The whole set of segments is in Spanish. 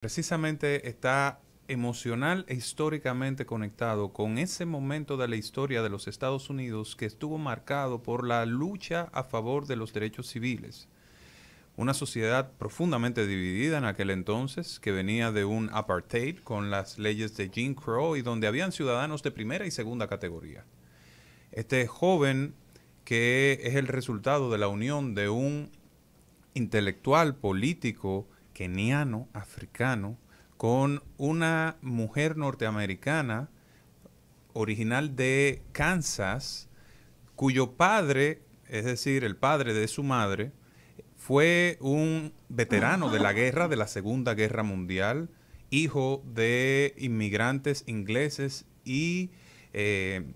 precisamente está emocional e históricamente conectado con ese momento de la historia de los Estados Unidos que estuvo marcado por la lucha a favor de los derechos civiles. Una sociedad profundamente dividida en aquel entonces, que venía de un apartheid con las leyes de Jim Crow y donde habían ciudadanos de primera y segunda categoría. Este joven, que es el resultado de la unión de un intelectual político, keniano, africano, con una mujer norteamericana original de Kansas, cuyo padre, es decir, el padre de su madre, fue un veterano de la guerra, de la Segunda Guerra Mundial, hijo de inmigrantes ingleses y eh,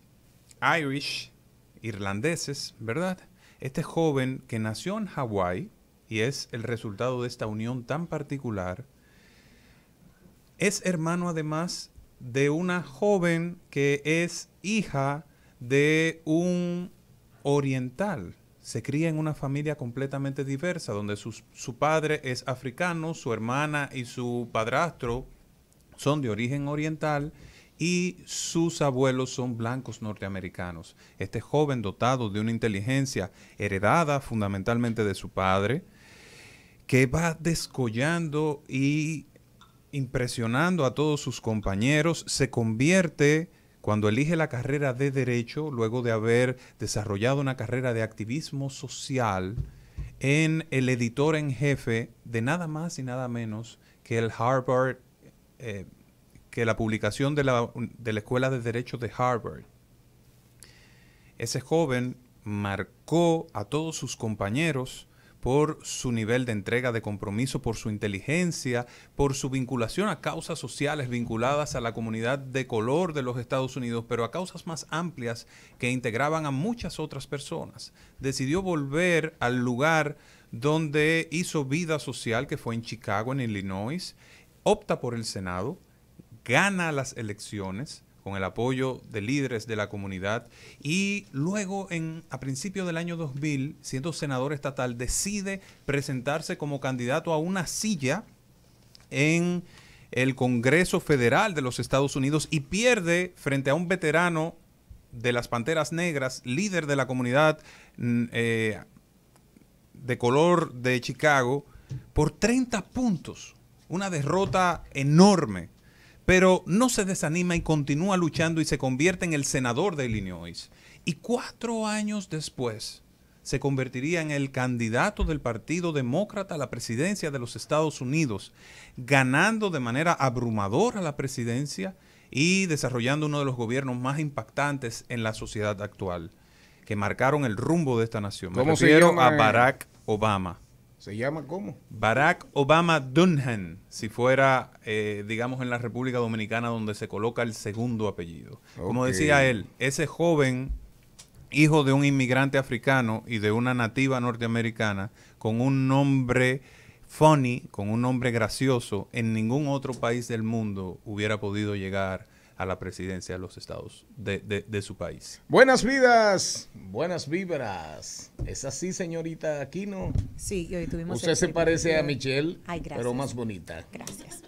Irish, irlandeses, ¿verdad? Este joven que nació en Hawái, y es el resultado de esta unión tan particular, es hermano además de una joven que es hija de un oriental. Se cría en una familia completamente diversa, donde su padre es africano, su hermana y su padrastro son de origen oriental y sus abuelos son blancos norteamericanos. Este joven dotado de una inteligencia heredada fundamentalmente de su padre, que va descollando y impresionando a todos sus compañeros, se convierte cuando elige la carrera de derecho, luego de haber desarrollado una carrera de activismo social, en el editor en jefe de nada más y nada menos que el Harvard, eh, que la publicación de la, de la Escuela de Derecho de Harvard. Ese joven marcó a todos sus compañeros por su nivel de entrega, de compromiso, por su inteligencia, por su vinculación a causas sociales vinculadas a la comunidad de color de los Estados Unidos, pero a causas más amplias que integraban a muchas otras personas. Decidió volver al lugar donde hizo vida social, que fue en Chicago, en Illinois, opta por el Senado, gana las elecciones, con el apoyo de líderes de la comunidad y luego a principios del año 2000, siendo senador estatal, decide presentarse como candidato a una silla en el Congreso Federal de los Estados Unidos y pierde frente a un veterano de las Panteras Negras, líder de la comunidad mm, eh, de color de Chicago, por 30 puntos. Una derrota enorme pero no se desanima y continúa luchando y se convierte en el senador de Illinois. Y cuatro años después se convertiría en el candidato del Partido Demócrata a la presidencia de los Estados Unidos, ganando de manera abrumadora la presidencia y desarrollando uno de los gobiernos más impactantes en la sociedad actual, que marcaron el rumbo de esta nación. Me refiero a Barack Obama. ¿Se llama cómo? Barack Obama Dunham, si fuera, eh, digamos, en la República Dominicana donde se coloca el segundo apellido. Como decía él, ese joven, hijo de un inmigrante africano y de una nativa norteamericana, con un nombre funny, con un nombre gracioso, en ningún otro país del mundo hubiera podido llegar a la presidencia de los estados de, su país. Buenas vidas, buenas vibras. ¿Es así, señorita Aquino? Sí, hoy tuvimos. Usted se parece a Michelle, pero más bonita. Gracias.